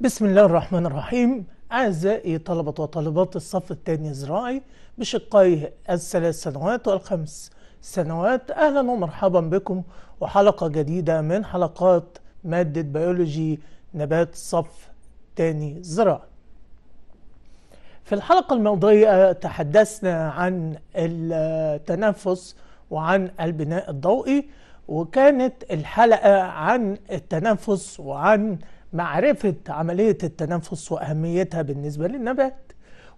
بسم الله الرحمن الرحيم أعزائي طلبة وطالبات الصف الثاني الزراعي بشقيه الثلاث سنوات والخمس سنوات أهلا ومرحبا بكم وحلقة جديدة من حلقات مادة بيولوجي نبات صف ثاني زراعي في الحلقة الماضية تحدثنا عن التنفس وعن البناء الضوئي وكانت الحلقة عن التنفس وعن معرفة عملية التنفس وأهميتها بالنسبة للنبات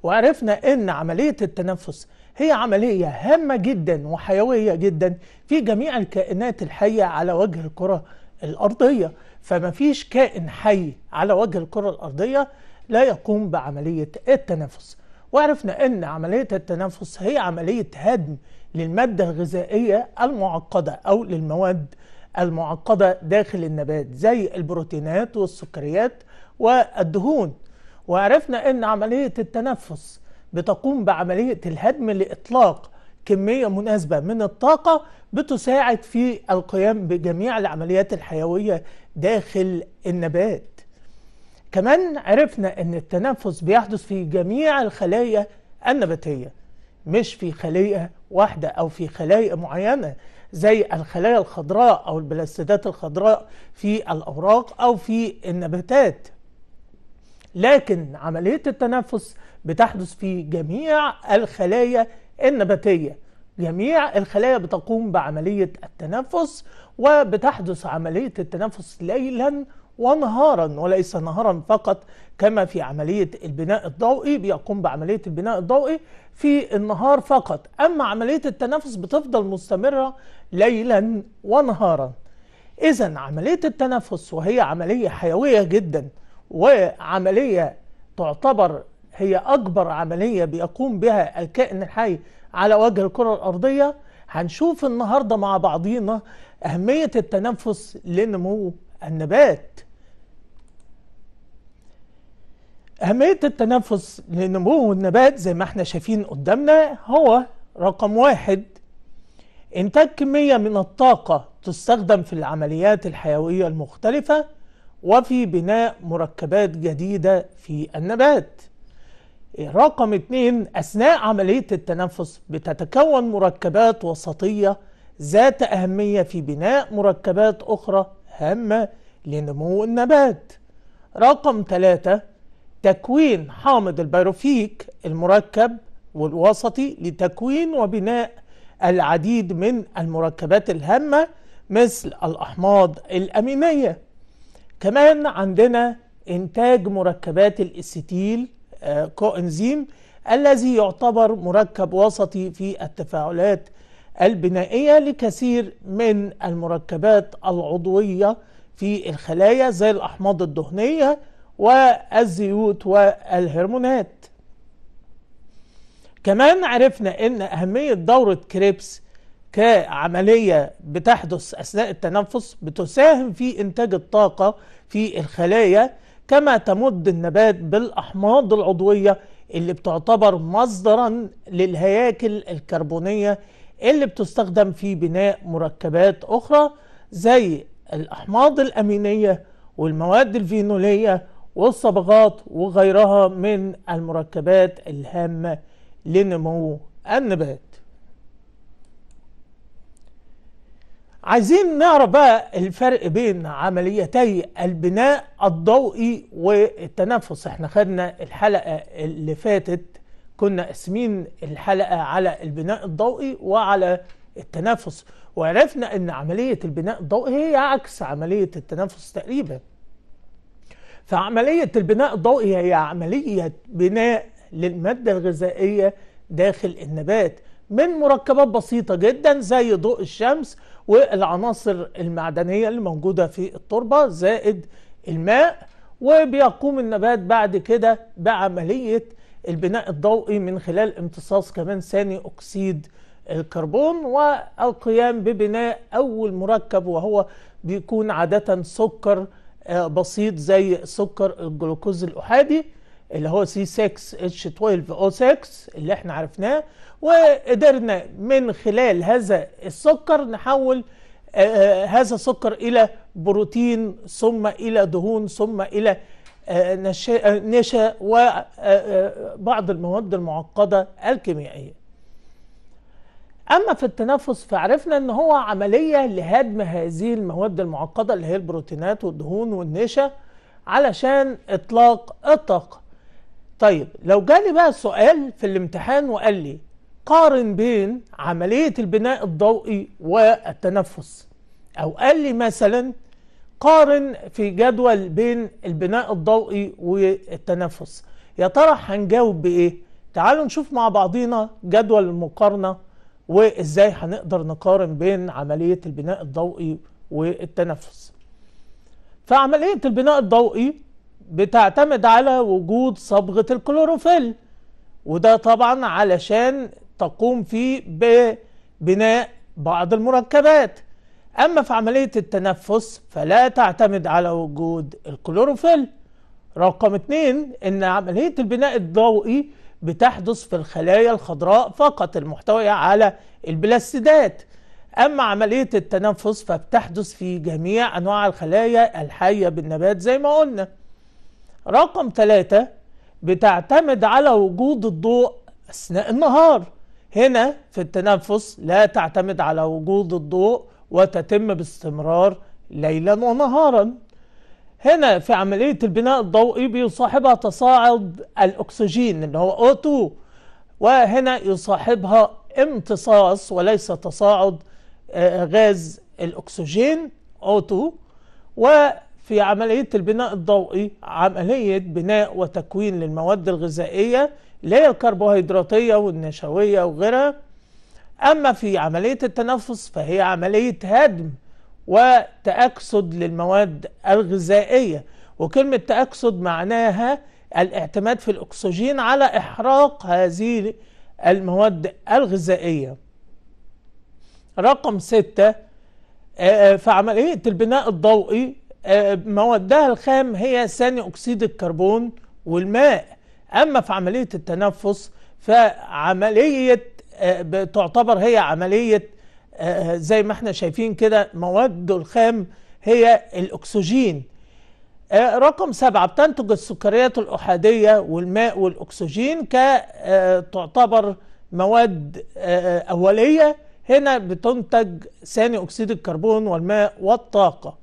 وعرفنا أن عملية التنفس هي عملية هامة جدا وحيوية جدا في جميع الكائنات الحية على وجه الكرة الأرضية فما فيش كائن حي على وجه الكرة الأرضية لا يقوم بعملية التنفس وعرفنا أن عملية التنفس هي عملية هدم للمادة الغذائية المعقدة أو للمواد المعقدة داخل النبات زي البروتينات والسكريات والدهون وعرفنا أن عملية التنفس بتقوم بعملية الهدم لإطلاق كمية مناسبة من الطاقة بتساعد في القيام بجميع العمليات الحيوية داخل النبات كمان عرفنا أن التنفس بيحدث في جميع الخلايا النباتية مش في خلية واحدة أو في خلايا معينة زي الخلايا الخضراء أو البلاستيدات الخضراء في الأوراق أو في النباتات لكن عملية التنفس بتحدث في جميع الخلايا النباتية جميع الخلايا بتقوم بعملية التنفس وبتحدث عملية التنفس ليلا ونهارا وليس نهارا فقط كما في عملية البناء الضوئي بيقوم بعملية البناء الضوئي في النهار فقط أما عملية التنفس بتفضل مستمرة ليلا ونهارا إذا عملية التنفس وهي عملية حيوية جدا وعملية تعتبر هي أكبر عملية بيقوم بها الكائن الحي على وجه الكرة الأرضية هنشوف النهاردة مع بعضينا أهمية التنفس لنمو النبات أهمية التنفس لنمو النبات زي ما احنا شايفين قدامنا هو رقم واحد إنتاج كمية من الطاقة تستخدم في العمليات الحيوية المختلفة وفي بناء مركبات جديدة في النبات رقم اتنين أثناء عملية التنفس بتتكون مركبات وسطية ذات أهمية في بناء مركبات أخرى هامة لنمو النبات رقم ثلاثة تكوين حامض البيروفيك المركب والوسطي لتكوين وبناء العديد من المركبات الهامة مثل الأحماض الأمينية كمان عندنا إنتاج مركبات الإستيل آه، كوإنزيم الذي يعتبر مركب وسطي في التفاعلات البنائية لكثير من المركبات العضوية في الخلايا زي الأحماض الدهنية والزيوت والهرمونات كمان عرفنا ان اهمية دورة كريبس كعملية بتحدث اثناء التنفس بتساهم في انتاج الطاقة في الخلايا كما تمد النبات بالاحماض العضوية اللي بتعتبر مصدرا للهياكل الكربونية اللي بتستخدم في بناء مركبات اخرى زي الاحماض الامينية والمواد الفينولية والصبغات وغيرها من المركبات الهامة لنمو النبات عايزين نعرف بقى الفرق بين عمليتي البناء الضوئي والتنفس احنا خدنا الحلقة اللي فاتت كنا قاسمين الحلقة على البناء الضوئي وعلى التنفس وعرفنا ان عملية البناء الضوئي هي عكس عملية التنفس تقريبا فعملية البناء الضوئي هي عملية بناء للمادة الغذائية داخل النبات من مركبات بسيطة جدا زي ضوء الشمس والعناصر المعدنية اللي موجودة في التربة زائد الماء وبيقوم النبات بعد كده بعملية البناء الضوئي من خلال امتصاص كمان ثاني أكسيد الكربون والقيام ببناء أول مركب وهو بيكون عادة سكر آه، بسيط زي سكر الجلوكوز الاحادي اللي هو سي 6 اتش 12 او 6 اللي احنا عرفناه وقدرنا من خلال هذا السكر نحول آه، آه، هذا السكر الى بروتين ثم الى دهون ثم الى نشا وبعض المواد المعقده الكيميائيه اما في التنفس فعرفنا ان هو عمليه لهدم هذه المواد المعقده اللي هي البروتينات والدهون والنشا علشان اطلاق الطاقه طيب لو جالي بقى سؤال في الامتحان وقال لي قارن بين عمليه البناء الضوئي والتنفس او قال لي مثلا قارن في جدول بين البناء الضوئي والتنفس يا ترى هنجاوب بايه تعالوا نشوف مع بعضينا جدول المقارنه وازاي هنقدر نقارن بين عملية البناء الضوئي والتنفس فعملية البناء الضوئي بتعتمد على وجود صبغة الكلوروفيل وده طبعا علشان تقوم فيه ببناء بعض المركبات أما في عملية التنفس فلا تعتمد على وجود الكلوروفيل رقم اتنين إن عملية البناء الضوئي بتحدث في الخلايا الخضراء فقط المحتوية على البلاستيدات أما عملية التنفس فبتحدث في جميع أنواع الخلايا الحية بالنبات زي ما قلنا رقم ثلاثة بتعتمد على وجود الضوء أثناء النهار هنا في التنفس لا تعتمد على وجود الضوء وتتم باستمرار ليلا ونهارا هنا في عملية البناء الضوئي بيصاحبها تصاعد الأكسجين اللي هو O2 وهنا يصاحبها امتصاص وليس تصاعد آه، غاز الأكسجين O2 وفي عملية البناء الضوئي عملية بناء وتكوين للمواد الغذائية اللي هي الكربوهيدراتية والنشوية وغيرها أما في عملية التنفس فهي عملية هدم وتأكسد للمواد الغذائية وكلمة تأكسد معناها الاعتماد في الأكسجين على إحراق هذه المواد الغذائية رقم ستة آه، آه، في عملية البناء الضوئي آه، موادها الخام هي ثاني أكسيد الكربون والماء أما في عملية التنفس فعملية تعتبر هي عملية زي ما احنا شايفين كده مواد الخام هي الأكسجين آه، رقم سبعة بتنتج السكريات الأحادية والماء والأكسجين كتعتبر آه، مواد آه، أولية هنا بتنتج ثاني أكسيد الكربون والماء والطاقة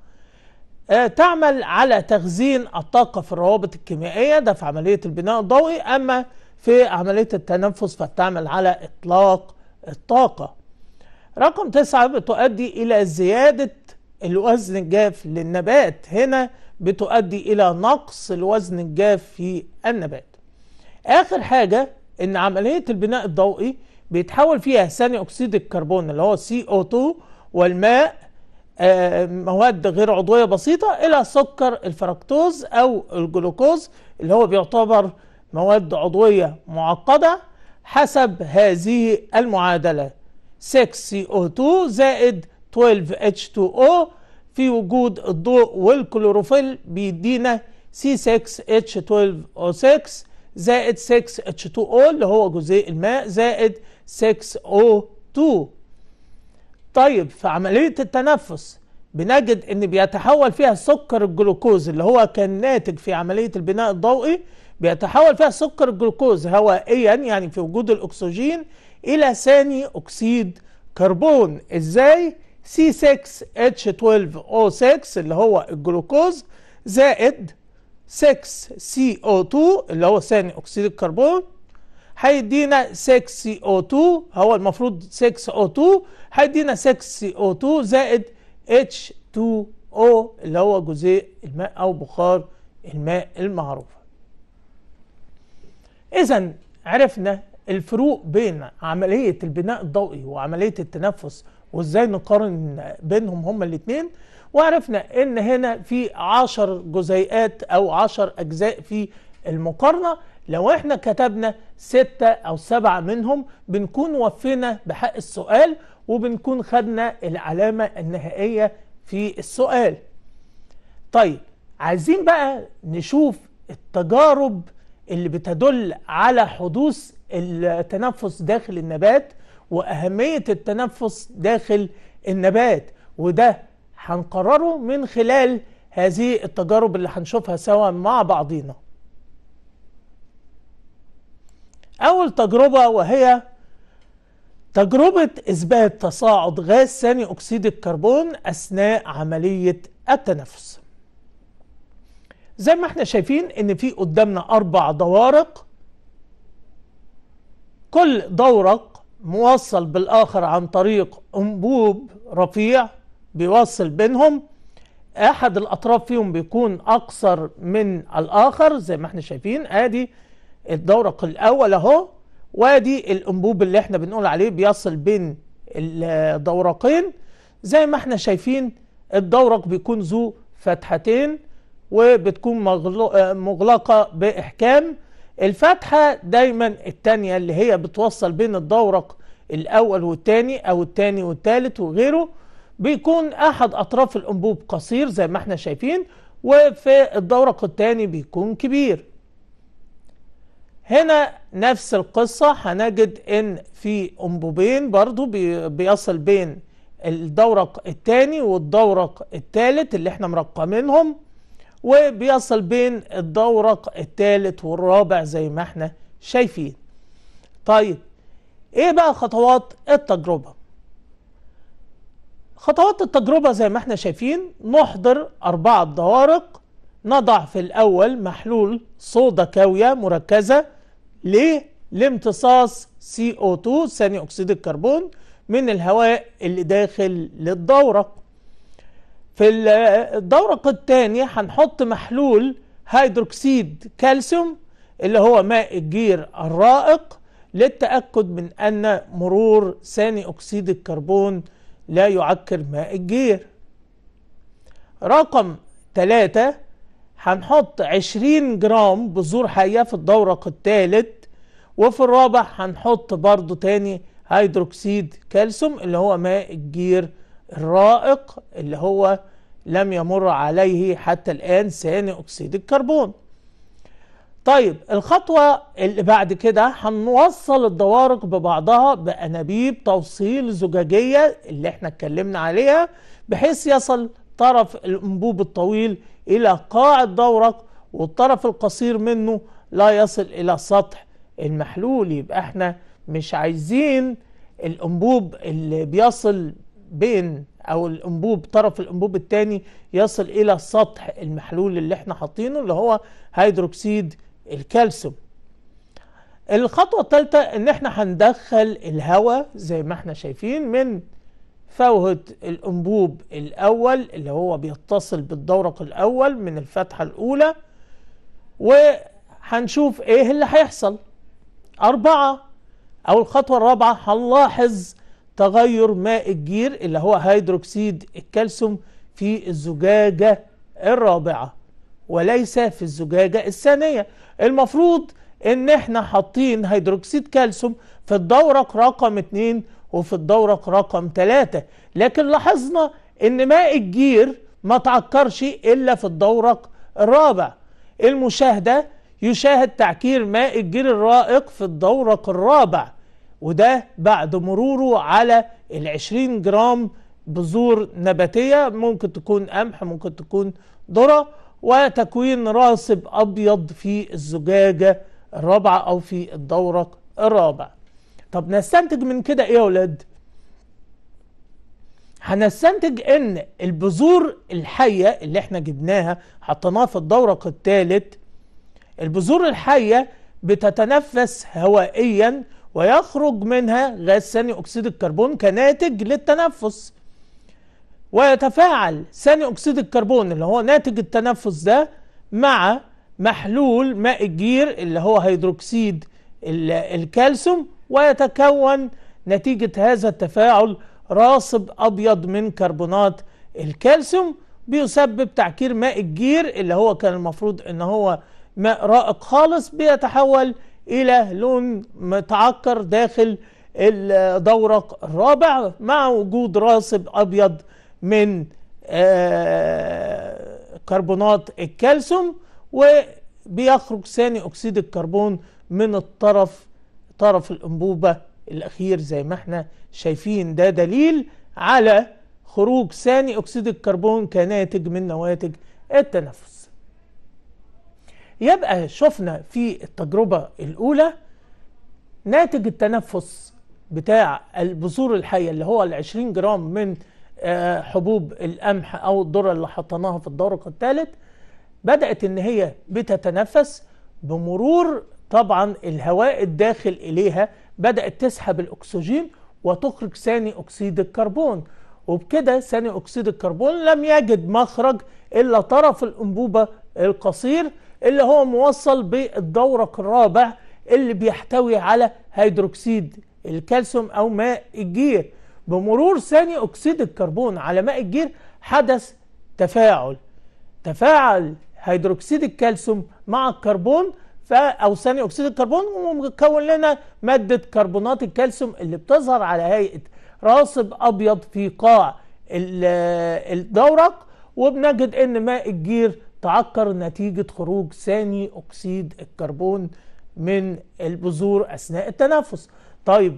تعمل على تخزين الطاقة في الروابط الكيميائية ده في عملية البناء الضوئي أما في عملية التنفس فتعمل على إطلاق الطاقة رقم تسعة بتؤدي إلى زيادة الوزن الجاف للنبات هنا بتؤدي إلى نقص الوزن الجاف في النبات آخر حاجة إن عملية البناء الضوئي بيتحول فيها ثاني أكسيد الكربون اللي هو CO2 والماء آه مواد غير عضوية بسيطة إلى سكر الفركتوز أو الجلوكوز اللي هو بيعتبر مواد عضوية معقدة حسب هذه المعادلة 6CO2 زائد 12H2O في وجود الضوء والكلوروفيل بيدينا C6H12O6 زائد 6H2O اللي هو جزيء الماء زائد 6O2 طيب في عملية التنفس بنجد ان بيتحول فيها سكر الجلوكوز اللي هو كان ناتج في عملية البناء الضوئي بيتحول فيها سكر الجلوكوز هوائيا يعني في وجود الاكسجين الى ثاني اكسيد كربون ازاي C6H12O6 اللي هو الجلوكوز زائد 6CO2 اللي هو ثاني اكسيد الكربون هيدينا 6CO2 هو المفروض 6O2 هيدينا 6CO2 زائد H2O اللي هو جزيء الماء او بخار الماء المعروف اذا عرفنا الفروق بين عملية البناء الضوئي وعملية التنفس وازاي نقارن بينهم هما الاثنين وعرفنا ان هنا في عشر جزيئات او عشر اجزاء في المقارنة لو احنا كتبنا ستة او سبعة منهم بنكون وفينا بحق السؤال وبنكون خدنا العلامة النهائية في السؤال طيب عايزين بقى نشوف التجارب اللي بتدل على حدوث التنفس داخل النبات وأهمية التنفس داخل النبات وده هنقرره من خلال هذه التجارب اللي هنشوفها سوا مع بعضينا أول تجربة وهي تجربة إثبات تصاعد غاز ثاني أكسيد الكربون أثناء عملية التنفس زي ما احنا شايفين ان في قدامنا اربع دوارق كل دورق موصل بالآخر عن طريق أنبوب رفيع بيوصل بينهم أحد الأطراف فيهم بيكون أقصر من الآخر زي ما احنا شايفين أدي الدورق الأول أهو وأدي الأنبوب اللي احنا بنقول عليه بيصل بين الدورقين زي ما احنا شايفين الدورق بيكون ذو فتحتين وبتكون مغلقة بإحكام الفتحة دايما التانية اللي هي بتوصل بين الدورق الأول والتاني أو التاني والتالت وغيره بيكون أحد أطراف الأنبوب قصير زي ما احنا شايفين وفي الدورق التاني بيكون كبير هنا نفس القصة هنجد ان في انبوبين برضو بيصل بين الدورق التاني والدورق التالت اللي احنا مرقمينهم وبيصل بين الدورق الثالث والرابع زي ما احنا شايفين طيب ايه بقى خطوات التجربة خطوات التجربة زي ما احنا شايفين نحضر أربعة دوارق نضع في الأول محلول صودا كاوية مركزة ليه؟ لامتصاص CO2 ثاني أكسيد الكربون من الهواء اللي داخل للدورق في الدورق الثانية هنحط محلول هيدروكسيد كالسيوم اللي هو ماء الجير الرائق للتأكد من أن مرور ثاني أكسيد الكربون لا يعكر ماء الجير رقم ثلاثة هنحط عشرين جرام بذور حية في الدورق الثالث وفي الرابع هنحط برضو تاني هيدروكسيد كالسيوم اللي هو ماء الجير الرائق الرائق اللي هو لم يمر عليه حتى الآن ثاني أكسيد الكربون طيب الخطوة اللي بعد كده هنوصل الدوارق ببعضها بأنابيب توصيل زجاجية اللي احنا اتكلمنا عليها بحيث يصل طرف الأنبوب الطويل إلى قاع الدورق والطرف القصير منه لا يصل إلى سطح المحلول يبقى احنا مش عايزين الأنبوب اللي بيصل بين او الانبوب طرف الانبوب الثاني يصل الى سطح المحلول اللي احنا حاطينه اللي هو هيدروكسيد الكالسيوم الخطوه الثالثه ان احنا هندخل الهواء زي ما احنا شايفين من فوهة الانبوب الاول اللي هو بيتصل بالدورق الاول من الفتحه الاولى وهنشوف ايه اللي هيحصل اربعه او الخطوه الرابعه هنلاحظ تغير ماء الجير اللي هو هيدروكسيد الكالسيوم في الزجاجة الرابعة وليس في الزجاجة الثانية المفروض ان احنا حاطين هيدروكسيد كالسيوم في الدورق رقم 2 وفي الدورق رقم 3 لكن لاحظنا ان ماء الجير ما تعكرش الا في الدورق الرابع المشاهدة يشاهد تعكير ماء الجير الرائق في الدورق الرابع وده بعد مروره على ال 20 جرام بذور نباتية ممكن تكون قمح ممكن تكون ذرة وتكوين راسب أبيض في الزجاجة الرابعة أو في الدورق الرابع طب نستنتج من كده إيه يا ولاد؟ هنستنتج ان البذور الحية اللي احنا جبناها حطيناها في الدورق الثالث البذور الحية بتتنفس هوائيا ويخرج منها غاز ثاني أكسيد الكربون كناتج للتنفس ويتفاعل ثاني أكسيد الكربون اللي هو ناتج التنفس ده مع محلول ماء الجير اللي هو هيدروكسيد الكالسيوم ويتكون نتيجة هذا التفاعل راصب أبيض من كربونات الكالسيوم بيسبب تعكير ماء الجير اللي هو كان المفروض ان هو ماء رائق خالص بيتحول إلى لون متعكر داخل الدورق الرابع مع وجود راسب أبيض من آه، كربونات الكالسيوم وبيخرج ثاني أكسيد الكربون من الطرف طرف الأنبوبة الأخير زي ما احنا شايفين ده دليل على خروج ثاني أكسيد الكربون كناتج من نواتج التنفس يبقى شفنا في التجربة الأولى ناتج التنفس بتاع البذور الحية اللي هو العشرين جرام من آه، حبوب القمح أو الذرة اللي حطيناها في الدورق الثالث بدأت إن هي بتتنفس بمرور طبعا الهواء الداخل إليها بدأت تسحب الأكسجين وتخرج ثاني أكسيد الكربون وبكده ثاني أكسيد الكربون لم يجد مخرج إلا طرف الأنبوبة القصير اللي هو موصل بالدورق الرابع اللي بيحتوي على هيدروكسيد الكالسيوم أو ماء الجير بمرور ثاني أكسيد الكربون على ماء الجير حدث تفاعل تفاعل هيدروكسيد الكالسيوم مع الكربون او ثاني اكسيد الكربون ومكون لنا ماده كربونات الكالسيوم اللي بتظهر على هيئه راسب ابيض في قاع الدورق وبنجد ان ماء الجير تعكر نتيجة خروج ثاني أكسيد الكربون من البذور أثناء التنفس طيب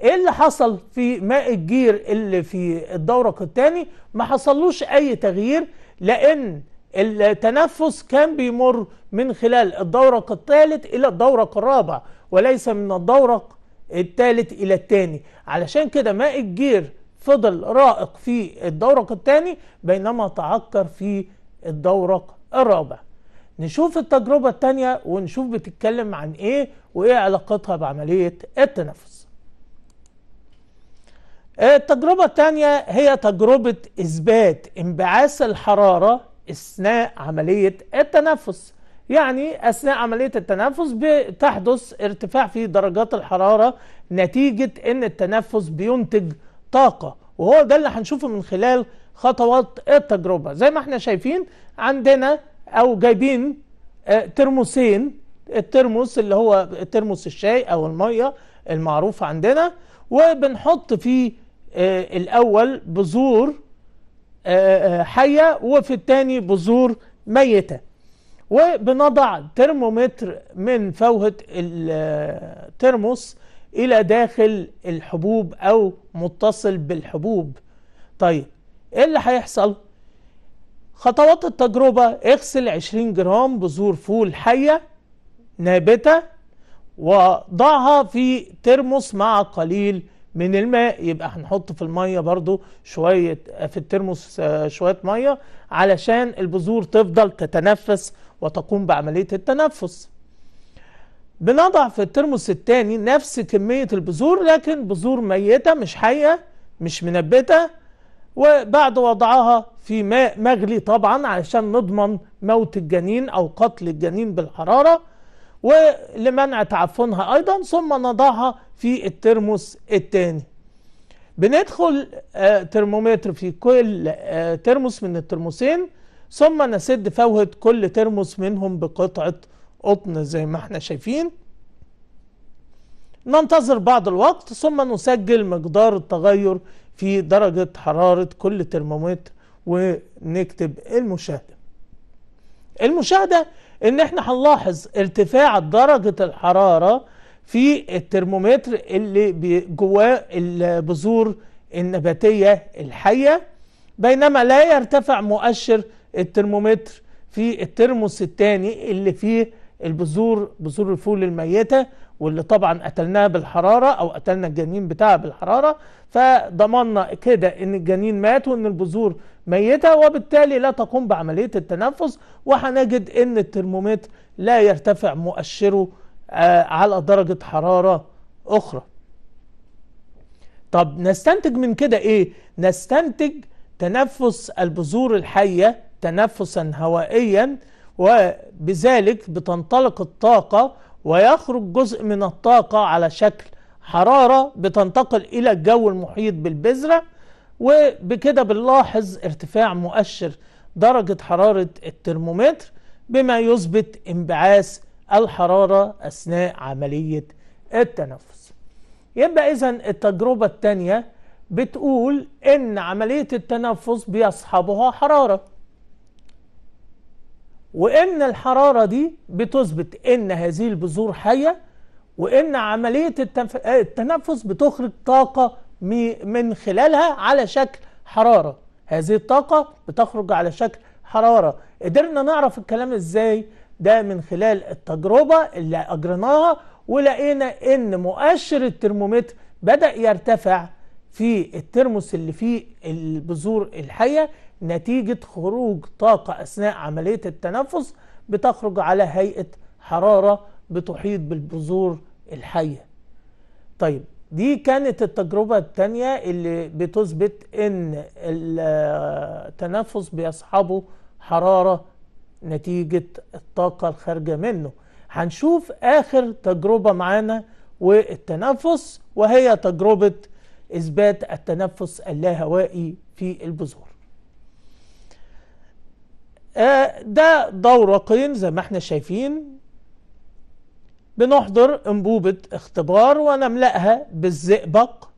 ايه اللي حصل في ماء الجير اللي في الدورق الثاني ما حصلوش اي تغيير لان التنفس كان بيمر من خلال الدورق الثالث الى الدورق الرابع وليس من الدورق الثالث الى الثاني علشان كده ماء الجير فضل رائق في الدورق الثاني بينما تعكر في الدورق الرابع نشوف التجربة التانية ونشوف بتتكلم عن ايه وايه علاقتها بعملية التنفس التجربة التانية هي تجربة اثبات انبعاث الحرارة اثناء عملية التنفس يعني اثناء عملية التنفس بتحدث ارتفاع في درجات الحرارة نتيجة ان التنفس بينتج طاقة وهو ده اللي هنشوفه من خلال خطوات التجربة زي ما احنا شايفين عندنا او جايبين آه، ترموسين الترموس اللي هو ترموس الشاي او المية المعروف عندنا وبنحط فيه آه، الاول بذور آه، حية وفي الثاني بذور ميتة وبنضع ترمومتر من فوهة الترموس الى داخل الحبوب او متصل بالحبوب طيب ايه اللي هيحصل خطوات التجربة اغسل 20 جرام بذور فول حية نابتة وضعها في ترمس مع قليل من الماء يبقى هنحط في المية برضو شوية في الترمس آه، شوية مية علشان البذور تفضل تتنفس وتقوم بعملية التنفس بنضع في الترمس الثاني نفس كمية البذور لكن بذور ميتة مش حية مش منبتة وبعد وضعها في ماء مغلي طبعا علشان نضمن موت الجنين أو قتل الجنين بالحرارة ولمنع تعفنها أيضا ثم نضعها في الترمس الثاني بندخل آه، ترمومتر في كل آه، ترمس من الترمسين ثم نسد فوهة كل ترمس منهم بقطعة قطن زي ما احنا شايفين ننتظر بعض الوقت ثم نسجل مقدار التغير في درجة حرارة كل ترمومتر ونكتب المشاهدة المشاهدة ان احنا هنلاحظ ارتفاع درجة الحرارة في الترمومتر اللي جواه البذور النباتية الحية بينما لا يرتفع مؤشر الترمومتر في الترموس الثاني اللي فيه البذور بذور الفول الميتة واللي طبعا قتلناها بالحرارة أو قتلنا الجنين بتاعها بالحرارة فضمننا كده إن الجنين مات وإن البذور ميتة وبالتالي لا تقوم بعملية التنفس وهنجد إن الترمومتر لا يرتفع مؤشره آه على درجة حرارة أخرى طب نستنتج من كده إيه؟ نستنتج تنفس البذور الحية تنفسا هوائيا وبذلك بتنطلق الطاقة ويخرج جزء من الطاقة على شكل حرارة بتنتقل إلى الجو المحيط بالبذرة وبكده بنلاحظ ارتفاع مؤشر درجة حرارة الترمومتر بما يثبت انبعاث الحرارة أثناء عملية التنفس يبقى إذا التجربة الثانية بتقول إن عملية التنفس بيصحبها حرارة وإن الحرارة دي بتثبت إن هذه البذور حية وإن عملية التنفس بتخرج طاقة من خلالها على شكل حرارة هذه الطاقة بتخرج على شكل حرارة قدرنا نعرف الكلام إزاي ده من خلال التجربة اللي أجرناها ولقينا إن مؤشر الترمومتر بدأ يرتفع في الترموس اللي فيه البذور الحية نتيجة خروج طاقة أثناء عملية التنفس بتخرج على هيئة حرارة بتحيط بالبذور الحية طيب دي كانت التجربة التانية اللي بتثبت ان التنفس بيصحبه حرارة نتيجة الطاقة الخارجة منه هنشوف اخر تجربة معانا والتنفس وهي تجربة إثبات التنفس اللاهوائي في البذور آه، ده دورقين زي ما احنا شايفين بنحضر انبوبة اختبار ونملأها بالزئبق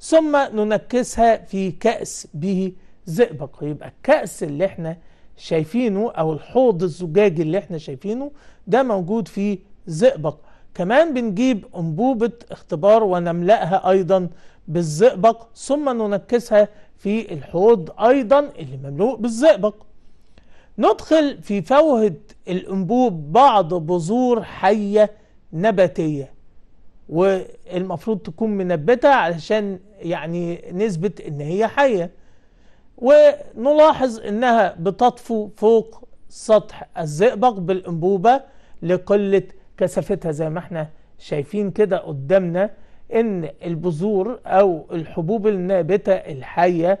ثم ننكسها في كأس به زئبق يبقى الكأس اللي احنا شايفينه او الحوض الزجاجي اللي احنا شايفينه ده موجود فيه زئبق كمان بنجيب انبوبة اختبار ونملأها ايضا بالزئبق ثم ننكسها في الحوض أيضا اللي مملوء بالزئبق ندخل في فوهة الأنبوب بعض بذور حية نباتية والمفروض تكون منبتة علشان يعني نثبت ان هي حية ونلاحظ انها بتطفو فوق سطح الزئبق بالانبوبة لقلة كثافتها زي ما احنا شايفين كده قدامنا ان البذور او الحبوب النابتة الحية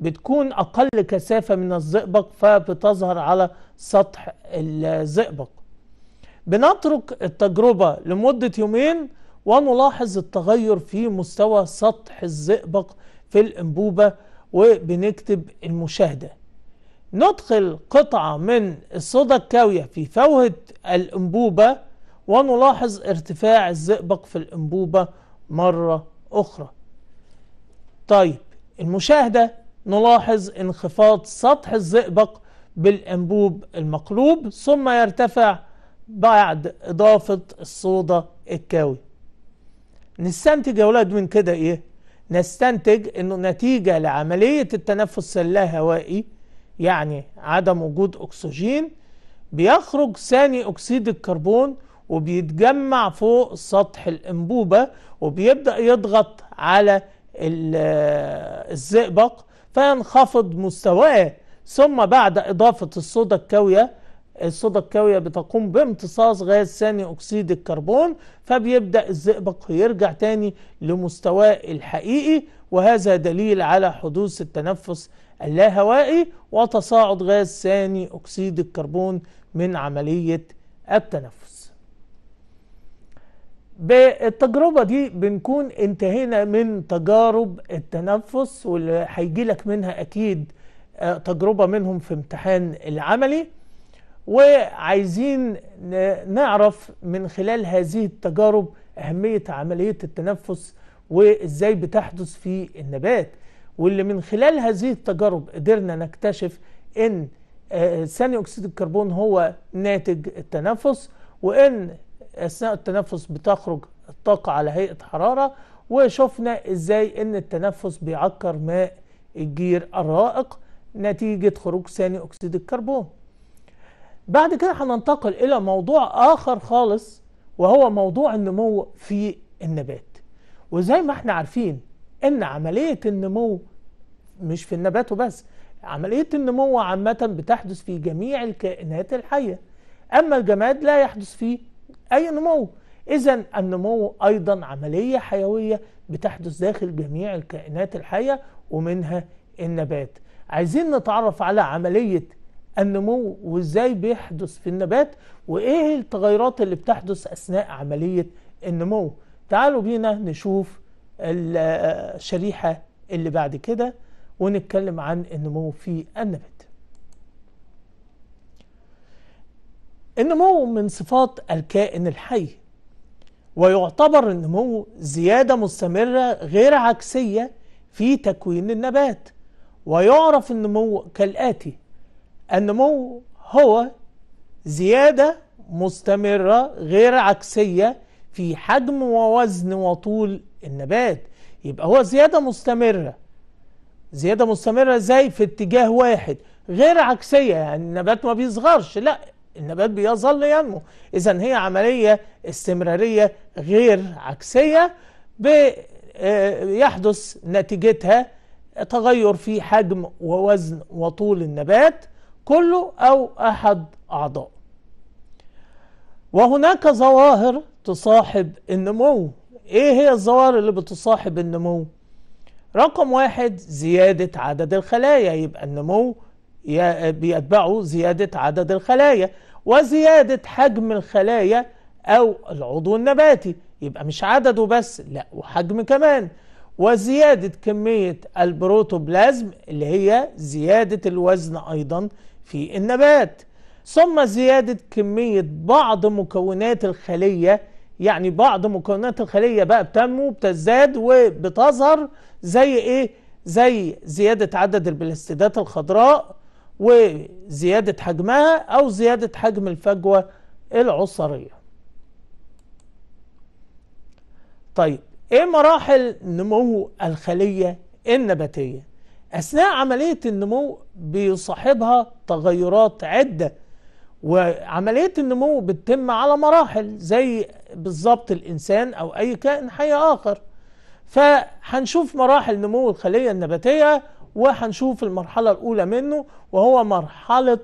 بتكون اقل كثافة من الزئبق فبتظهر على سطح الزئبق بنترك التجربة لمدة يومين ونلاحظ التغير في مستوى سطح الزئبق في الانبوبة وبنكتب المشاهدة ندخل قطعة من الصودا الكاوية في فوهة الانبوبة ونلاحظ ارتفاع الزئبق في الانبوبة مرة أخرى طيب المشاهدة نلاحظ انخفاض سطح الزئبق بالأنبوب المقلوب ثم يرتفع بعد إضافة الصودا الكاوي نستنتج يا ولاد من كده إيه؟ نستنتج إنه نتيجة لعملية التنفس اللاهوائي يعني عدم وجود أكسجين بيخرج ثاني أكسيد الكربون وبيتجمع فوق سطح الانبوبه وبيبدا يضغط على الزئبق فينخفض مستواه ثم بعد اضافه الصودا الكاويه الصودا الكاويه بتقوم بامتصاص غاز ثاني اكسيد الكربون فبيبدا الزئبق يرجع تاني لمستواه الحقيقي وهذا دليل على حدوث التنفس اللاهوائي وتصاعد غاز ثاني اكسيد الكربون من عمليه التنفس بالتجربة دي بنكون انتهينا من تجارب التنفس واللي هيجي لك منها أكيد آه، تجربة منهم في امتحان العملي وعايزين نعرف من خلال هذه التجارب أهمية عملية التنفس وإزاي بتحدث في النبات واللي من خلال هذه التجارب قدرنا نكتشف إن آه، ثاني أكسيد الكربون هو ناتج التنفس وإن اثناء التنفس بتخرج الطاقه على هيئه حراره وشفنا ازاي ان التنفس بيعكر ماء الجير الرائق نتيجه خروج ثاني اكسيد الكربون بعد كده هننتقل الى موضوع اخر خالص وهو موضوع النمو في النبات وزي ما احنا عارفين ان عملية النمو مش في النبات وبس عملية النمو عامة بتحدث في جميع الكائنات الحية اما الجماد لا يحدث فيه أي نمو إذا النمو أيضا عملية حيوية بتحدث داخل جميع الكائنات الحية ومنها النبات عايزين نتعرف على عملية النمو وإزاي بيحدث في النبات وإيه التغيرات اللي بتحدث أثناء عملية النمو تعالوا بينا نشوف الشريحة اللي بعد كده ونتكلم عن النمو في النبات النمو من صفات الكائن الحي ويعتبر النمو زيادة مستمرة غير عكسية في تكوين النبات ويعرف النمو كالآتي النمو هو زيادة مستمرة غير عكسية في حجم ووزن وطول النبات يبقى هو زيادة مستمرة زيادة مستمرة زي في اتجاه واحد غير عكسية يعني النبات ما بيصغرش لا النبات بيظل ينمو إذا هي عملية استمرارية غير عكسية آه، يحدث نتيجتها تغير في حجم ووزن وطول النبات كله أو أحد أعضائه وهناك ظواهر تصاحب النمو ايه هي الظواهر اللي بتصاحب النمو رقم واحد زيادة عدد الخلايا يبقى النمو بيتبعه زيادة عدد الخلايا وزيادة حجم الخلايا أو العضو النباتي يبقى مش عدده بس لا وحجم كمان وزيادة كمية البروتوبلازم اللي هي زيادة الوزن أيضا في النبات ثم زيادة كمية بعض مكونات الخلية يعني بعض مكونات الخلية بقى بتنمو بتزداد وبتظهر زي ايه زي زيادة عدد البلاستيدات الخضراء وزيادة حجمها أو زيادة حجم الفجوة العصرية طيب ايه مراحل نمو الخلية النباتية اثناء عملية النمو بيصاحبها تغيرات عدة وعملية النمو بتتم على مراحل زي بالظبط الانسان او اي كائن حي اخر فهنشوف مراحل نمو الخلية النباتية وهنشوف المرحلة الأولى منه وهو مرحلة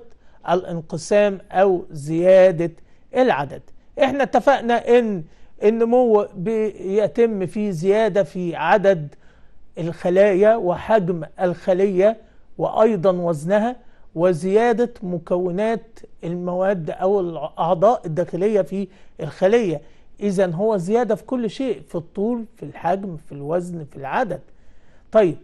الانقسام أو زيادة العدد احنا اتفقنا ان النمو بيتم في زيادة في عدد الخلايا وحجم الخلية وأيضا وزنها وزيادة مكونات المواد أو الأعضاء الداخلية في الخلية إذا هو زيادة في كل شيء في الطول في الحجم في الوزن في العدد طيب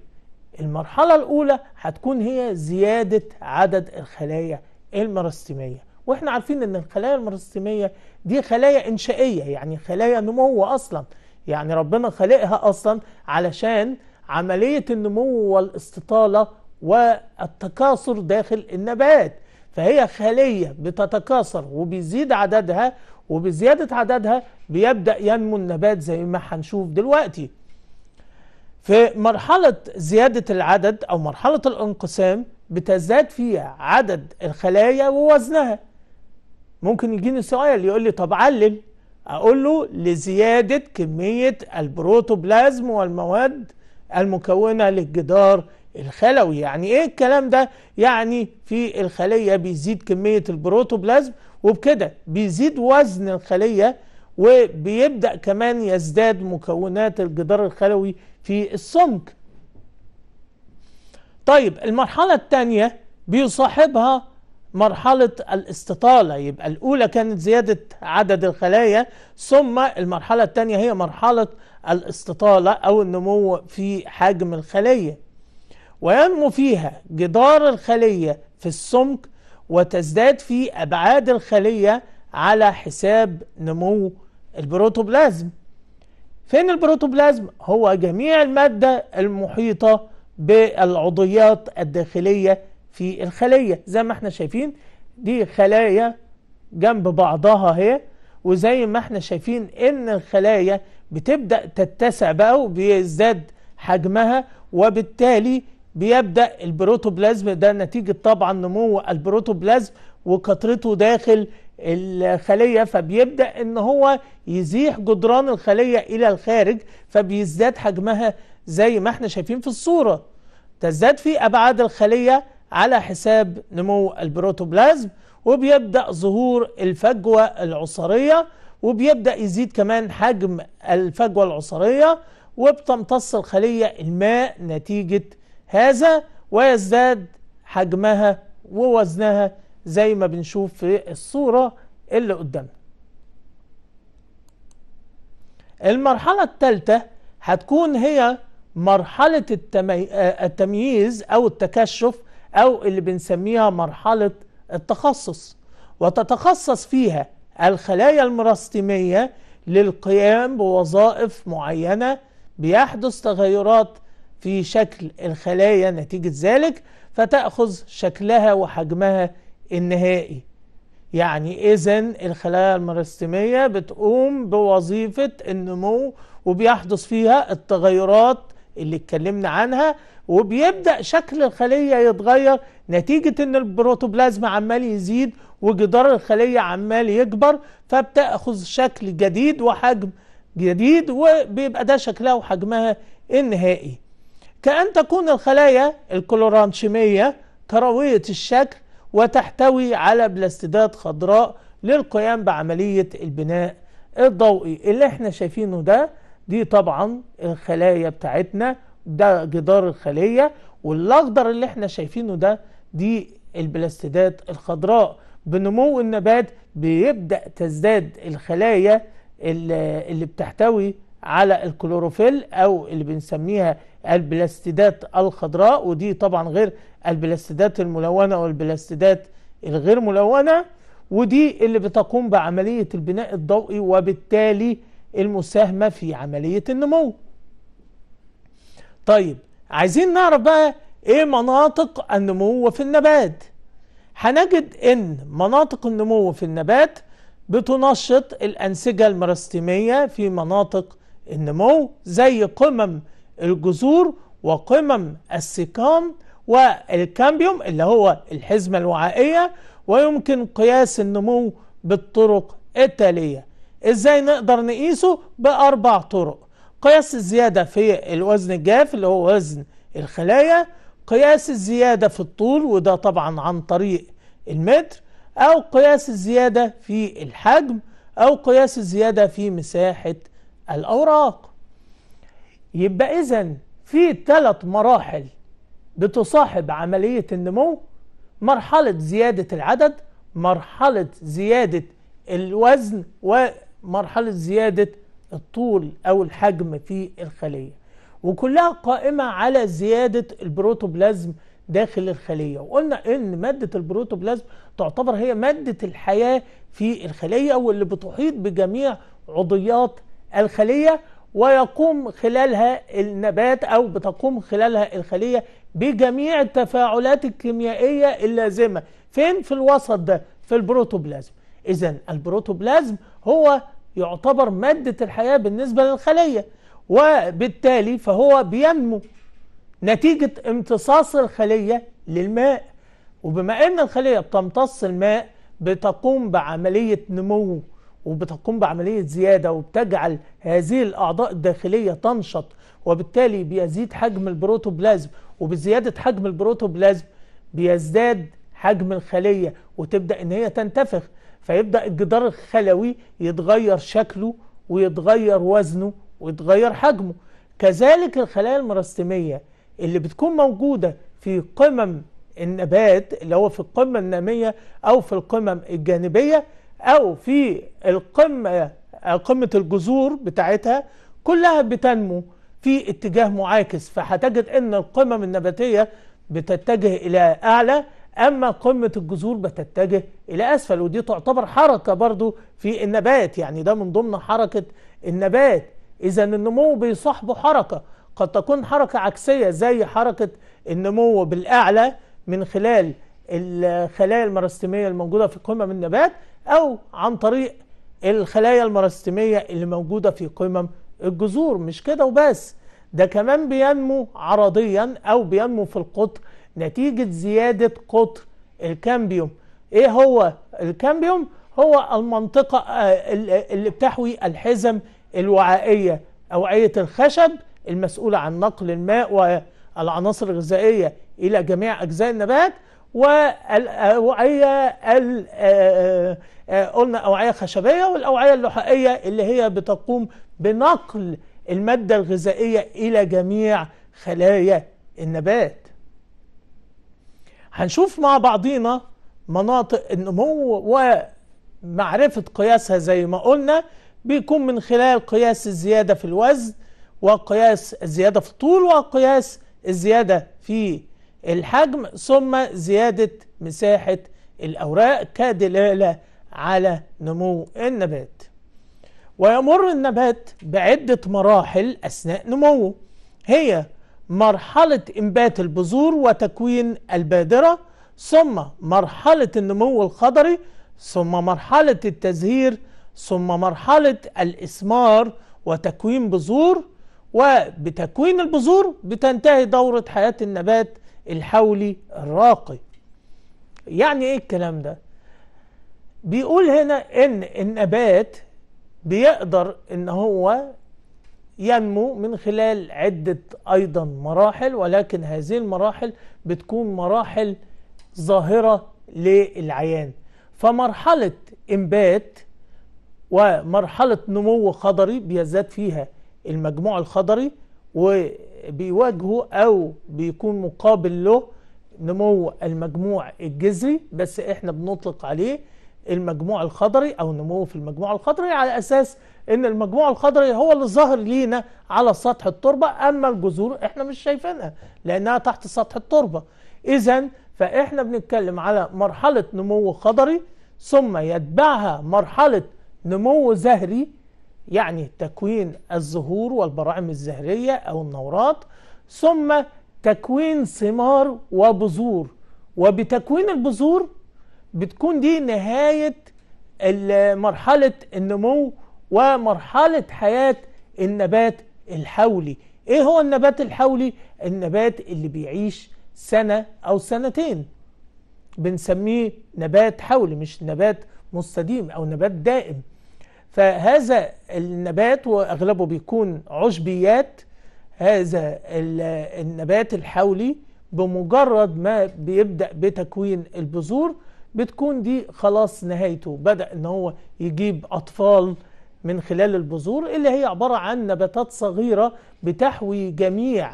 المرحلة الأولى هتكون هي زيادة عدد الخلايا الميراستيمية واحنا عارفين ان الخلايا الميراستيمية دي خلايا انشائية يعني خلايا نمو اصلا يعني ربنا خلقها اصلا علشان عملية النمو والاستطالة والتكاثر داخل النبات فهي خلية بتتكاثر وبيزيد عددها وبزيادة عددها بيبدأ ينمو النبات زي ما هنشوف دلوقتي في مرحلة زيادة العدد أو مرحلة الانقسام بتزداد فيها عدد الخلايا ووزنها ممكن يجيني سؤال يقول لي طب علل أقول له لزيادة كمية البروتوبلازم والمواد المكونة للجدار الخلوي يعني ايه الكلام ده يعني في الخلية بيزيد كمية البروتوبلازم وبكده بيزيد وزن الخلية وبيبدأ كمان يزداد مكونات الجدار الخلوي في السمك طيب المرحلة الثانية بيصاحبها مرحلة الاستطالة يبقى الأولى كانت زيادة عدد الخلايا ثم المرحلة الثانية هي مرحلة الاستطالة أو النمو في حجم الخلية وينمو فيها جدار الخلية في السمك وتزداد في أبعاد الخلية على حساب نمو البروتوبلازم فين البروتوبلازم هو جميع المادة المحيطة بالعضويات الداخلية في الخلية زي ما احنا شايفين دي خلايا جنب بعضها هي وزي ما احنا شايفين ان الخلايا بتبدأ تتسع بقى وبيزداد حجمها وبالتالي بيبدأ البروتوبلازم ده نتيجة طبعا نمو البروتوبلازم وكثرته داخل الخلية فبيبدأ ان هو يزيح جدران الخلية الى الخارج فبيزداد حجمها زي ما احنا شايفين في الصورة تزداد في ابعاد الخلية على حساب نمو البروتوبلازم وبيبدأ ظهور الفجوة العصرية وبيبدأ يزيد كمان حجم الفجوة العصرية وبتمتص الخلية الماء نتيجة هذا ويزداد حجمها ووزنها زي ما بنشوف في الصورة اللي قدامنا المرحلة الثالثة هتكون هي مرحلة آه، التمييز أو التكشف أو اللي بنسميها مرحلة التخصص وتتخصص فيها الخلايا المراستمية للقيام بوظائف معينة بيحدث تغيرات في شكل الخلايا نتيجة ذلك فتأخذ شكلها وحجمها النهائي يعني اذا الخلايا الميرستمية بتقوم بوظيفة النمو وبيحدث فيها التغيرات اللي اتكلمنا عنها وبيبدأ شكل الخلية يتغير نتيجة ان البروتوبلازم عمال يزيد وجدار الخلية عمال يكبر فبتأخذ شكل جديد وحجم جديد وبيبقى ده شكلها وحجمها النهائي كأن تكون الخلايا الكلورانشيمية كروية الشكل وتحتوي على بلاستيدات خضراء للقيام بعملية البناء الضوئي اللي احنا شايفينه ده دي طبعا الخلايا بتاعتنا ده جدار الخلية والأخضر اللي احنا شايفينه ده دي البلاستيدات الخضراء بنمو النبات بيبدأ تزداد الخلايا اللي بتحتوي على الكلوروفيل أو اللي بنسميها البلاستيدات الخضراء ودي طبعا غير البلاستيدات الملونة والبلاستيدات الغير ملونة ودي اللي بتقوم بعملية البناء الضوئي وبالتالي المساهمة في عملية النمو طيب عايزين نعرف بقى ايه مناطق النمو في النبات هنجد ان مناطق النمو في النبات بتنشط الأنسجة المرستيمية في مناطق النمو زي قمم الجذور وقمم السيكام والكامبيوم اللي هو الحزمة الوعائية ويمكن قياس النمو بالطرق التالية ازاي نقدر نقيسه بأربع طرق قياس الزيادة في الوزن الجاف اللي هو وزن الخلايا قياس الزيادة في الطول وده طبعا عن طريق المتر أو قياس الزيادة في الحجم أو قياس الزيادة في مساحة الأوراق يبقى إذا في ثلاث مراحل بتصاحب عملية النمو مرحلة زيادة العدد مرحلة زيادة الوزن ومرحلة زيادة الطول أو الحجم في الخلية وكلها قائمة على زيادة البروتوبلازم داخل الخلية وقلنا ان مادة البروتوبلازم تعتبر هي مادة الحياة في الخلية واللي بتحيط بجميع عضيات الخلية ويقوم خلالها النبات أو بتقوم خلالها الخلية بجميع التفاعلات الكيميائية اللازمة فين في الوسط ده في البروتوبلازم إذا البروتوبلازم هو يعتبر مادة الحياة بالنسبة للخلية وبالتالي فهو بينمو نتيجة امتصاص الخلية للماء وبما أن الخلية بتمتص الماء بتقوم بعملية نمو وبتقوم بعملية زيادة وبتجعل هذه الأعضاء الداخلية تنشط وبالتالي بيزيد حجم البروتوبلازم وبزيادة حجم البروتوبلازم بيزداد حجم الخلية وتبدأ إن هي تنتفخ فيبدأ الجدار الخلوي يتغير شكله ويتغير وزنه ويتغير حجمه كذلك الخلايا المراستمية اللي بتكون موجودة في قمم النبات اللي هو في القمة النامية أو في القمم الجانبية أو في القمة قمة الجذور بتاعتها كلها بتنمو في اتجاه معاكس فهتجد ان القمم النباتية بتتجه الى اعلى اما قمة الجذور بتتجه الى اسفل ودي تعتبر حركة برضو في النبات يعني ده من ضمن حركة النبات اذا النمو بيصاحبه حركة قد تكون حركة عكسية زي حركة النمو بالاعلى من خلال الخلايا المراستمية الموجوده في قمم النبات او عن طريق الخلايا المراستمية اللي موجوده في قمم الجذور مش كده وبس ده كمان بينمو عرضيا او بينمو في القطر نتيجه زياده قطر الكامبيوم ايه هو الكامبيوم هو المنطقه آه، اللي بتحوي الحزم الوعائيه اوعيه الخشب المسؤوله عن نقل الماء والعناصر الغذائيه الى جميع اجزاء النبات والاوعيه آه، آه، قلنا اوعيه خشبيه والاوعيه اللحائيه اللي هي بتقوم بنقل الماده الغذائيه الى جميع خلايا النبات هنشوف مع بعضينا مناطق النمو ومعرفه قياسها زي ما قلنا بيكون من خلال قياس الزياده في الوزن وقياس الزياده في الطول وقياس الزياده في الحجم ثم زيادة مساحة الأوراق كدلالة على نمو النبات ويمر النبات بعدة مراحل أثناء نموه هي مرحلة إنبات البذور وتكوين البادرة ثم مرحلة النمو الخضري ثم مرحلة التزهير ثم مرحلة الإثمار وتكوين بذور وبتكوين البذور بتنتهي دورة حياة النبات الحولي الراقي يعني ايه الكلام ده بيقول هنا ان النبات بيقدر ان هو ينمو من خلال عدة ايضا مراحل ولكن هذه المراحل بتكون مراحل ظاهرة للعيان فمرحلة انبات ومرحلة نمو خضري بيزداد فيها المجموع الخضري و بيواجهه او بيكون مقابل له نمو المجموع الجذري بس احنا بنطلق عليه المجموع الخضري او نمو في المجموع الخضري على اساس ان المجموع الخضري هو اللي ظاهر لينا على سطح التربه اما الجذور احنا مش شايفينها لانها تحت سطح التربه اذا فاحنا بنتكلم على مرحله نمو خضري ثم يتبعها مرحله نمو زهري يعني تكوين الزهور والبراعم الزهرية أو النورات ثم تكوين ثمار وبذور وبتكوين البذور بتكون دي نهاية مرحلة النمو ومرحلة حياة النبات الحولي ايه هو النبات الحولي؟ النبات اللي بيعيش سنة او سنتين بنسميه نبات حولي مش نبات مستديم او نبات دائم فهذا النبات واغلبه بيكون عشبيات هذا النبات الحولي بمجرد ما بيبدأ بتكوين البذور بتكون دي خلاص نهايته بدأ ان هو يجيب اطفال من خلال البذور اللي هي عبارة عن نباتات صغيرة بتحوي جميع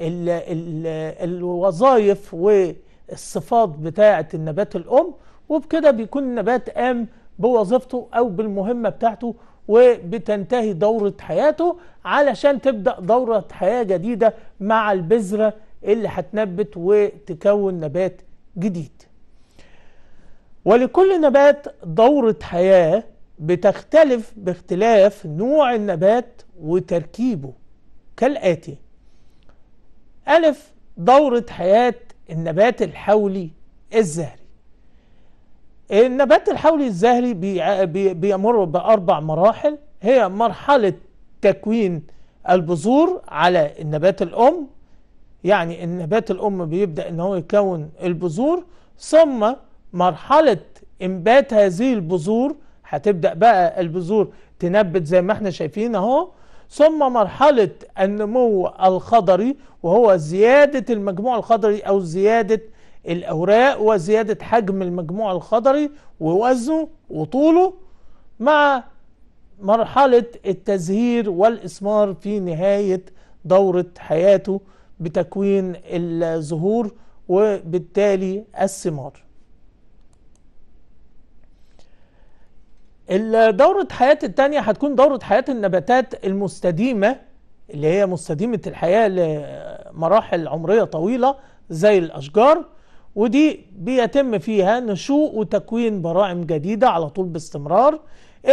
الـ الـ الوظائف والصفات بتاعة النبات الأم وبكده بيكون النبات قام بوظيفته او بالمهمه بتاعته وبتنتهي دوره حياته علشان تبدا دوره حياه جديده مع البذره اللي هتنبت وتكون نبات جديد. ولكل نبات دوره حياه بتختلف باختلاف نوع النبات وتركيبه كالاتي: ألف دورة حياة النبات الحولي الزهري النبات الحولي الزهري بيمر بأربع مراحل هي مرحلة تكوين البذور على النبات الأم يعني النبات الأم بيبدأ إن هو يكون البذور ثم مرحلة إنبات هذه البذور هتبدأ بقى البذور تنبت زي ما احنا شايفين أهو ثم مرحلة النمو الخضري وهو زيادة المجموع الخضري أو زيادة الأوراق وزيادة حجم المجموع الخضري ووزنه وطوله مع مرحلة التزهير والإثمار في نهاية دورة حياته بتكوين الزهور وبالتالي الثمار دورة حياة التانية هتكون دورة حياة النباتات المستديمة اللي هي مستديمة الحياة لمراحل عمرية طويلة زي الأشجار ودي بيتم فيها نشوء وتكوين براعم جديدة على طول باستمرار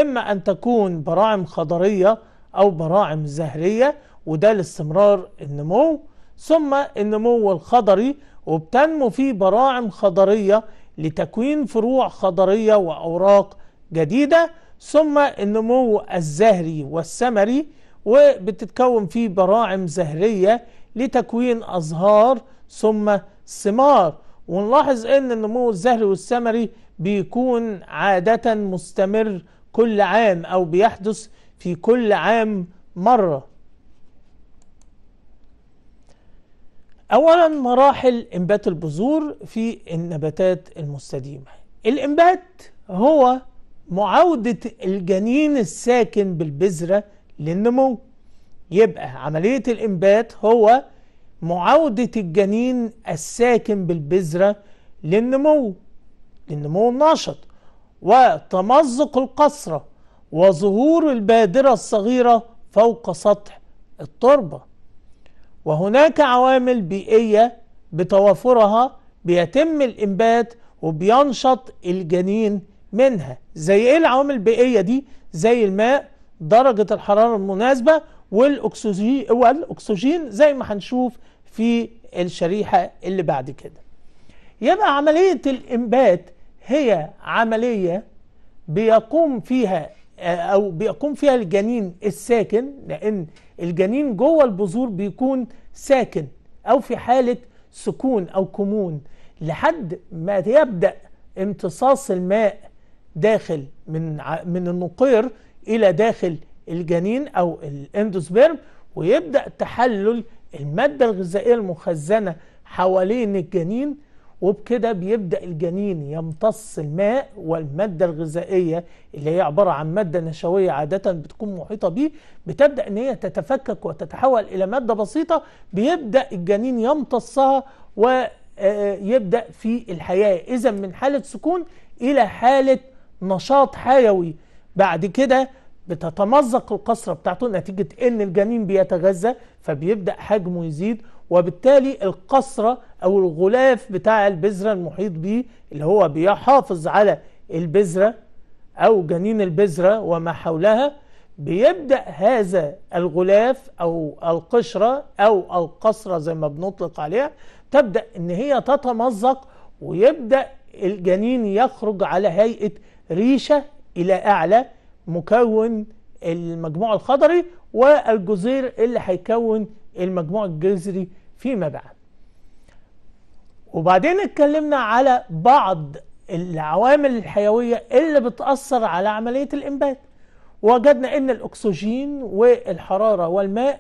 إما أن تكون براعم خضرية أو براعم زهرية وده لاستمرار النمو ثم النمو الخضري وبتنمو فيه براعم خضرية لتكوين فروع خضرية وأوراق جديدة ثم النمو الزهري والسمري وبتتكون فيه براعم زهرية لتكوين أزهار ثم ثمار ونلاحظ ان النمو الزهري والثمري بيكون عادة مستمر كل عام او بيحدث في كل عام مرة اولا مراحل انبات البذور في النباتات المستديمة الانبات هو معاودة الجنين الساكن بالبذرة للنمو يبقى عملية الانبات هو معاودة الجنين الساكن بالبذرة للنمو للنمو النشط وتمزق القصرة وظهور البادرة الصغيرة فوق سطح التربة وهناك عوامل بيئية بتوافرها بيتم الإنبات وبينشط الجنين منها زي ايه العوامل البيئية دي زي الماء درجة الحرارة المناسبة والأكسجين, والأكسجين زي ما هنشوف في الشريحة اللي بعد كده يبقى عملية الإنبات هي عملية بيقوم فيها آه، أو بيقوم فيها الجنين الساكن لأن الجنين جوه البذور بيكون ساكن أو في حالة سكون أو كمون لحد ما يبدأ امتصاص الماء داخل من من النقير إلى داخل الجنين أو الاندوسبيرم ويبدأ تحلل المادة الغذائية المخزنة حوالين الجنين وبكده بيبدأ الجنين يمتص الماء والمادة الغذائية اللي هي عبارة عن مادة نشوية عادة بتكون محيطة بيه بتبدأ ان هي تتفكك وتتحول الى مادة بسيطة بيبدأ الجنين يمتصها ويبدأ آه، في الحياة اذا من حالة سكون الى حالة نشاط حيوي بعد كده بتتمزق القصرة بتاعته نتيجة ان الجنين بيتغذى فبيبدأ حجمه يزيد وبالتالي القصرة او الغلاف بتاع البذرة المحيط به اللي هو بيحافظ على البذرة او جنين البذرة وما حولها بيبدأ هذا الغلاف او القشرة او القصرة زي ما بنطلق عليها تبدأ ان هي تتمزق ويبدأ الجنين يخرج على هيئة ريشة الى اعلى مكون المجموع الخضري والجزير اللي هيكون المجموع الجذري فيما بعد وبعدين اتكلمنا على بعض العوامل الحيوية اللي بتأثر على عملية الإنبات وجدنا أن الأكسجين والحرارة والماء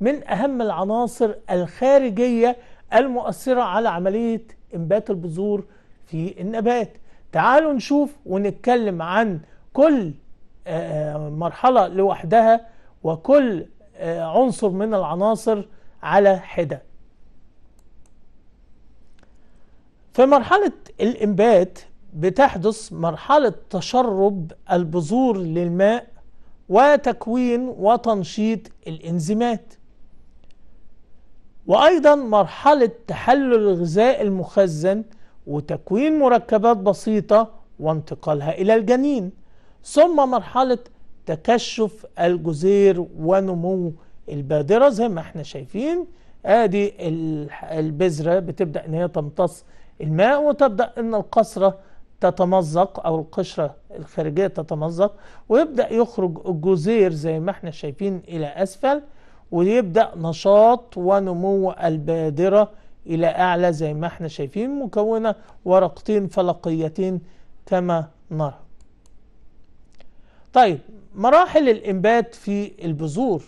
من أهم العناصر الخارجية المؤثرة على عملية إنبات البذور في النبات تعالوا نشوف ونتكلم عن كل مرحلة لوحدها وكل آه، عنصر من العناصر على حدة في مرحلة الإنبات بتحدث مرحلة تشرب البذور للماء وتكوين وتنشيط الإنزيمات وأيضا مرحلة تحلل الغذاء المخزن وتكوين مركبات بسيطة وانتقالها إلى الجنين ثم مرحلة تكشف الجزير ونمو البادرة زي ما احنا شايفين ادي البذرة بتبدأ ان هي تمتص الماء وتبدأ ان القصرة تتمزق او القشرة الخارجية تتمزق ويبدأ يخرج الجزير زي ما احنا شايفين الى اسفل ويبدأ نشاط ونمو البادرة الى اعلى زي ما احنا شايفين مكونة ورقتين فلقيتين كما نرى طيب مراحل الإنبات في البذور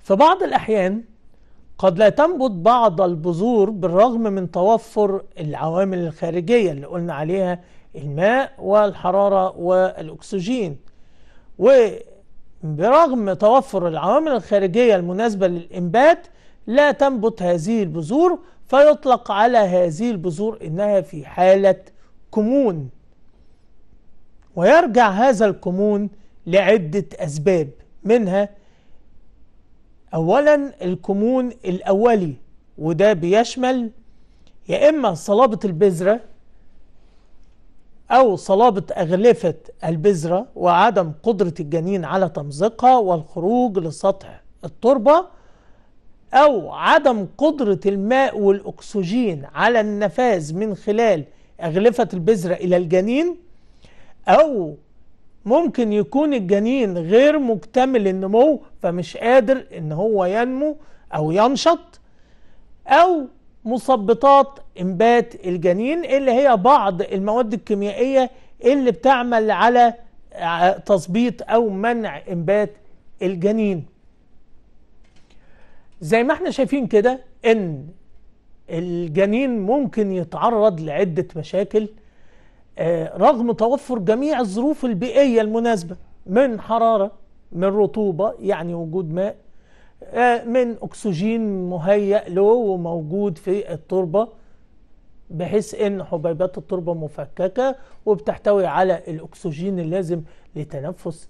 في بعض الأحيان قد لا تنبت بعض البذور بالرغم من توفر العوامل الخارجية اللي قلنا عليها الماء والحرارة والأكسجين وبرغم توفر العوامل الخارجية المناسبة للإنبات لا تنبت هذه البذور فيطلق على هذه البذور إنها في حالة كمون ويرجع هذا الكمون لعدة أسباب منها أولا الكمون الأولي وده بيشمل يا إما صلابة البذرة أو صلابة أغلفة البذرة وعدم قدرة الجنين على تمزيقها والخروج لسطح التربة أو عدم قدرة الماء والأكسجين على النفاذ من خلال أغلفة البذرة إلى الجنين أو ممكن يكون الجنين غير مكتمل النمو فمش قادر إن هو ينمو أو ينشط أو مثبطات انبات الجنين اللي هي بعض المواد الكيميائية اللي بتعمل على تثبيط أو منع انبات الجنين زي ما احنا شايفين كده ان الجنين ممكن يتعرض لعدة مشاكل آه، رغم توفر جميع الظروف البيئية المناسبة من حرارة من رطوبة يعني وجود ماء آه، من أكسجين مهيأ له وموجود في التربة بحيث ان حبيبات التربه مفككه وبتحتوي على الاكسجين اللازم لتنفس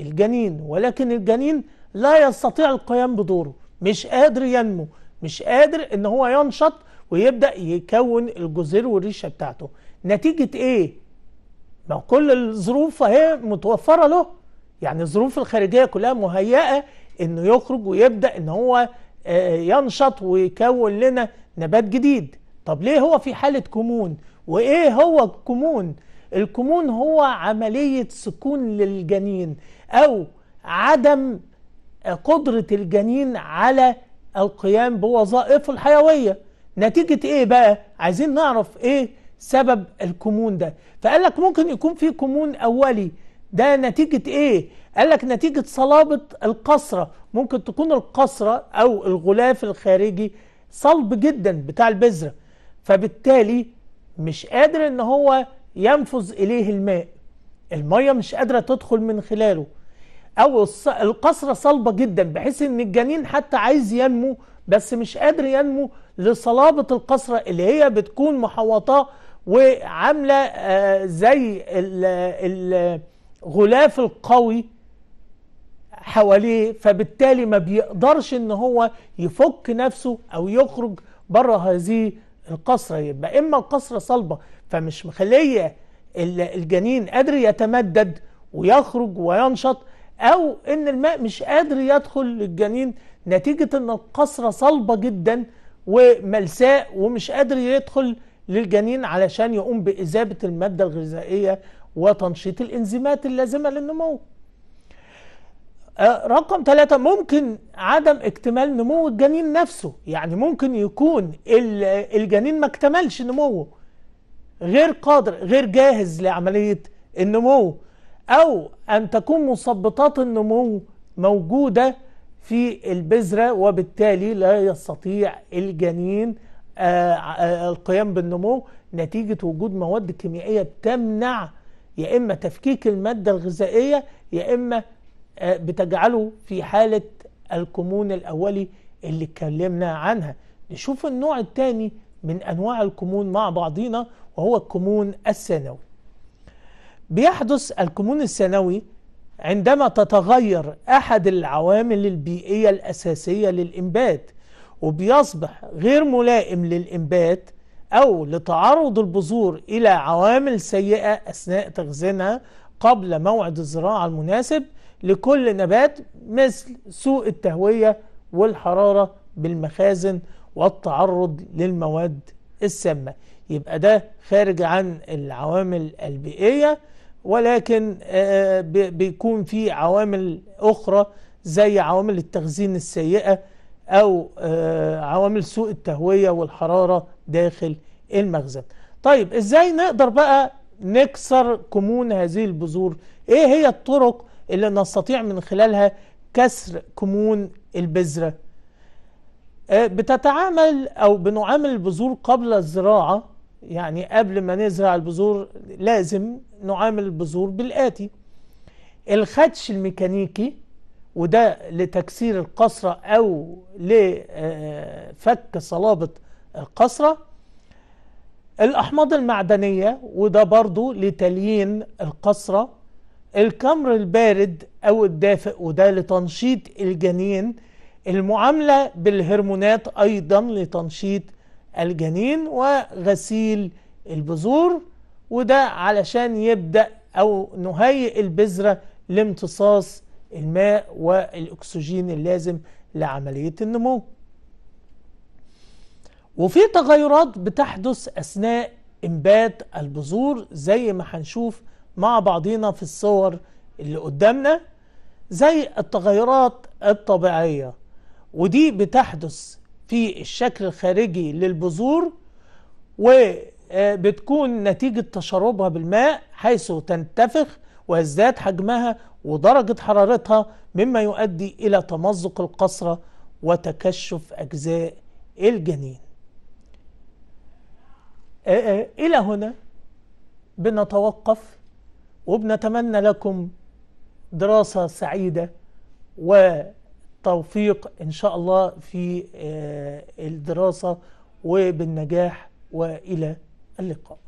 الجنين ولكن الجنين لا يستطيع القيام بدوره مش قادر ينمو مش قادر ان هو ينشط ويبدا يكون الجزر والريشه بتاعته نتيجة ايه ما كل الظروف اهي متوفرة له يعني الظروف الخارجية كلها مهيئة انه يخرج ويبدأ ان هو آه، ينشط ويكون لنا نبات جديد طب ليه هو في حالة كمون وايه هو الكمون الكمون هو عملية سكون للجنين او عدم آه، قدرة الجنين على القيام بوظائفه الحيوية نتيجة ايه بقى عايزين نعرف ايه سبب الكمون ده فقال لك ممكن يكون في كمون اولي ده نتيجة ايه؟ قال لك نتيجة صلابة القصرة ممكن تكون القصرة او الغلاف الخارجي صلب جدا بتاع البذرة فبالتالي مش قادر ان هو ينفذ اليه الماء المية مش قادرة تدخل من خلاله او القصرة صلبة جدا بحيث ان الجنين حتى عايز ينمو بس مش قادر ينمو لصلابة القصرة اللي هي بتكون محوطاه وعاملة آه، زي الغلاف القوي حواليه فبالتالي ما بيقدرش ان هو يفك نفسه او يخرج بره هذه القصرة يبقى اما القصرة صلبة فمش مخلية الجنين قادر يتمدد ويخرج وينشط او ان الماء مش قادر يدخل للجنين نتيجة ان القصرة صلبة جدا وملساء ومش قادر يدخل للجنين علشان يقوم بإذابة المادة الغذائية وتنشيط الإنزيمات اللازمة للنمو آه، رقم ثلاثة ممكن عدم اكتمال نمو الجنين نفسه يعني ممكن يكون الجنين ما اكتملش نموه غير قادر غير جاهز لعملية النمو أو أن تكون مثبطات النمو موجودة في البذرة وبالتالي لا يستطيع الجنين آه، آه، القيام بالنمو نتيجة وجود مواد كيميائية بتمنع يا إما تفكيك المادة الغذائية يا إما آه، بتجعله في حالة الكمون الأولي اللي اتكلمنا عنها نشوف النوع الثاني من أنواع الكمون مع بعضينا وهو الكمون الثانوي بيحدث الكمون الثانوي عندما تتغير أحد العوامل البيئية الأساسية للإنبات وبيصبح غير ملائم للإنبات أو لتعرض البذور إلى عوامل سيئة أثناء تخزينها قبل موعد الزراعة المناسب لكل نبات مثل سوء التهوية والحرارة بالمخازن والتعرض للمواد السامة يبقى ده خارج عن العوامل البيئية ولكن آه، آه، بيكون في عوامل أخرى زي عوامل التخزين السيئة أو آه، عوامل سوء التهوية والحرارة داخل المخزن طيب إزاي نقدر بقى نكسر كمون هذه البذور إيه هي الطرق اللي نستطيع من خلالها كسر كمون البذرة آه، بتتعامل أو بنعامل البذور قبل الزراعة يعني قبل ما نزرع البذور لازم نعامل البذور بالآتي الخدش الميكانيكي وده لتكسير القصرة أو لفك صلابة القصرة الأحماض المعدنية وده برضو لتليين القصرة الكمر البارد أو الدافئ وده لتنشيط الجنين المعاملة بالهرمونات أيضا لتنشيط الجنين وغسيل البذور وده علشان يبدأ أو نهيئ البذرة لامتصاص الماء والأكسجين اللازم لعملية النمو وفي تغيرات بتحدث أثناء إنبات البذور زي ما هنشوف مع بعضينا في الصور اللي قدامنا زي التغيرات الطبيعية ودي بتحدث في الشكل الخارجي للبذور وبتكون آه، نتيجة تشربها بالماء حيث تنتفخ ويزداد حجمها ودرجة حرارتها مما يؤدي إلى تمزق القصرة وتكشف أجزاء الجنين إلى هنا بنتوقف وبنتمنى لكم دراسة سعيدة وتوفيق إن شاء الله في الدراسة وبالنجاح وإلى اللقاء